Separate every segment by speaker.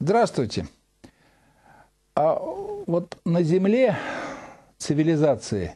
Speaker 1: Здравствуйте. А вот на Земле цивилизации,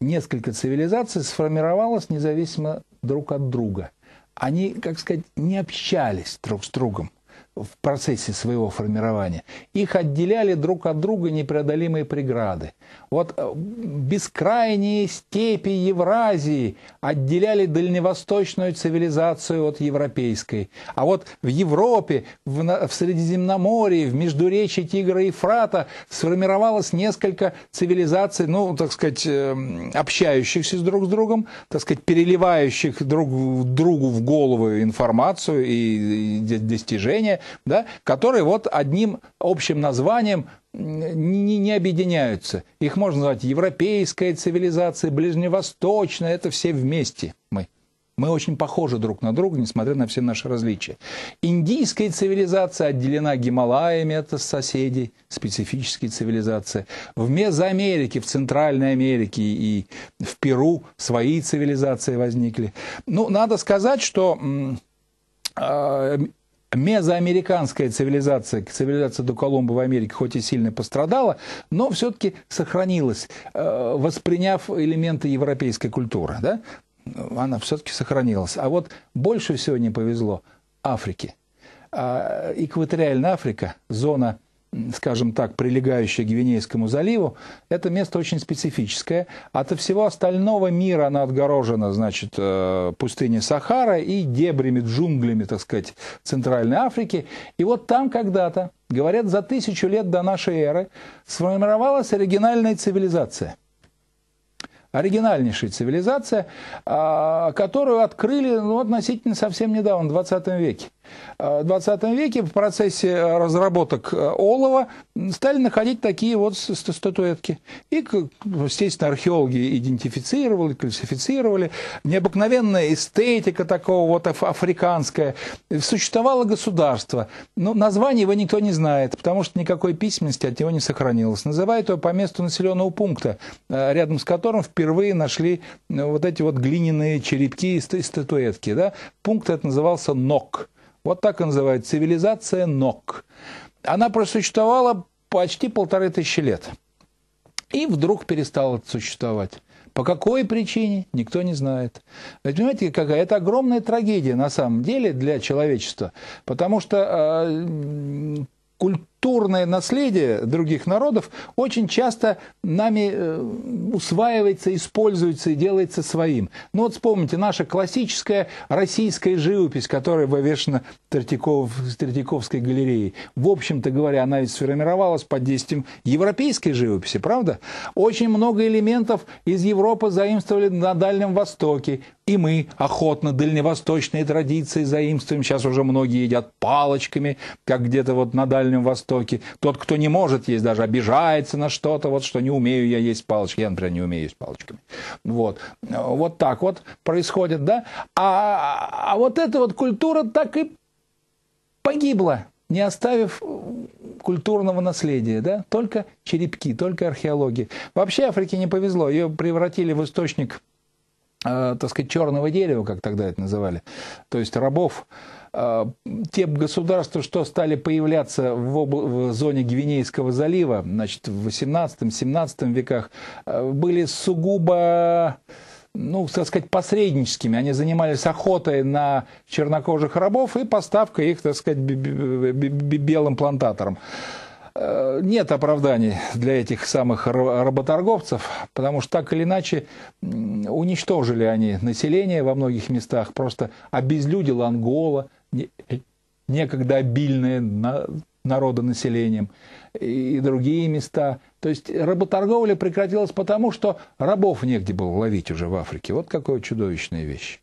Speaker 1: несколько цивилизаций сформировалось независимо друг от друга. Они, как сказать, не общались друг с другом в процессе своего формирования, их отделяли друг от друга непреодолимые преграды. Вот э, бескрайние степи Евразии отделяли дальневосточную цивилизацию от европейской. А вот в Европе, в, в Средиземноморье, в междуречии Тигра и Фрата сформировалось несколько цивилизаций, ну, так сказать, эм, общающихся друг с другом, так сказать, переливающих друг другу в голову информацию и, и достижения да, которые вот одним общим названием не, не объединяются. Их можно назвать европейская цивилизация, ближневосточная, это все вместе мы. Мы очень похожи друг на друга, несмотря на все наши различия. Индийская цивилизация отделена Гималаями, это соседи, специфические цивилизации. В Мезоамерике, в Центральной Америке и в Перу свои цивилизации возникли. Ну, надо сказать, что а, мезоамериканская цивилизация, цивилизация до Колумба в Америке, хоть и сильно пострадала, но все-таки сохранилась, э, восприняв элементы европейской культуры. Да? Она все-таки сохранилась. А вот больше всего не повезло Африке. А, экваториальная Африка, зона скажем так, прилегающая к Гвинейскому заливу, это место очень специфическое. От всего остального мира она отгорожена, значит, э, пустыней Сахара и дебрями, джунглями, так сказать, Центральной Африки. И вот там когда-то, говорят, за тысячу лет до нашей эры сформировалась оригинальная цивилизация – оригинальнейшая цивилизация, а, которую открыли ну, относительно совсем недавно, в 20 веке. Э, в 20 веке в процессе э, разработок э, олова стали находить такие вот статуэтки. И, естественно, археологи идентифицировали, классифицировали. Необыкновенная эстетика такого вот африканская. Существовало государство. Но ну, название его никто не знает, потому что никакой письменности от него не сохранилось. Называют его по месту населенного пункта, рядом с которым впервые нашли вот эти вот глиняные черепки и статуэтки. Да? Пункт этот назывался Нок. Вот так и называют цивилизация ног. Она просуществовала почти полторы тысячи лет. И вдруг перестала существовать. По какой причине, никто не знает. Ведь понимаете, какая это огромная трагедия на самом деле для человечества. Потому что э, а, культура культурное наследие других народов очень часто нами э, усваивается, используется и делается своим. Ну вот вспомните, наша классическая российская живопись, которая вывешена Третьяков, Третьяковской галереей. В общем-то говоря, она ведь сформировалась под действием европейской живописи, правда? Очень много элементов из Европы заимствовали на Дальнем Востоке. И мы охотно дальневосточные традиции заимствуем. Сейчас уже многие едят палочками, как где-то вот на Дальнем Востоке потоки. Тот, кто не может есть, даже обижается на что-то, вот что не умею я есть палочки. Я, например, не умею есть палочками. Вот. Вот так вот происходит, да? А, а вот эта вот культура так и погибла, не оставив культурного наследия, да? Только черепки, только археологии. Вообще Африке не повезло. Ее превратили в источник, э, так сказать, черного дерева, как тогда это называли. То есть рабов Э, те государства, что стали появляться в, об... в зоне Гвинейского залива, значит, в 18-17 веках, э, были сугубо ну, так сказать, посредническими. Они занимались охотой на чернокожих рабов и поставкой их, так сказать, белым плантаторам э, нет оправданий для этих самых работорговцев, потому что так или иначе уничтожили они население во многих местах, просто обезлюдила Ангола, некогда обильные народонаселением, и другие места. То есть работорговля прекратилась потому, что рабов негде было ловить уже в Африке. Вот какая чудовищная вещь.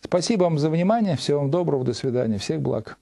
Speaker 1: Спасибо вам за внимание, всего вам доброго, до свидания, всех благ.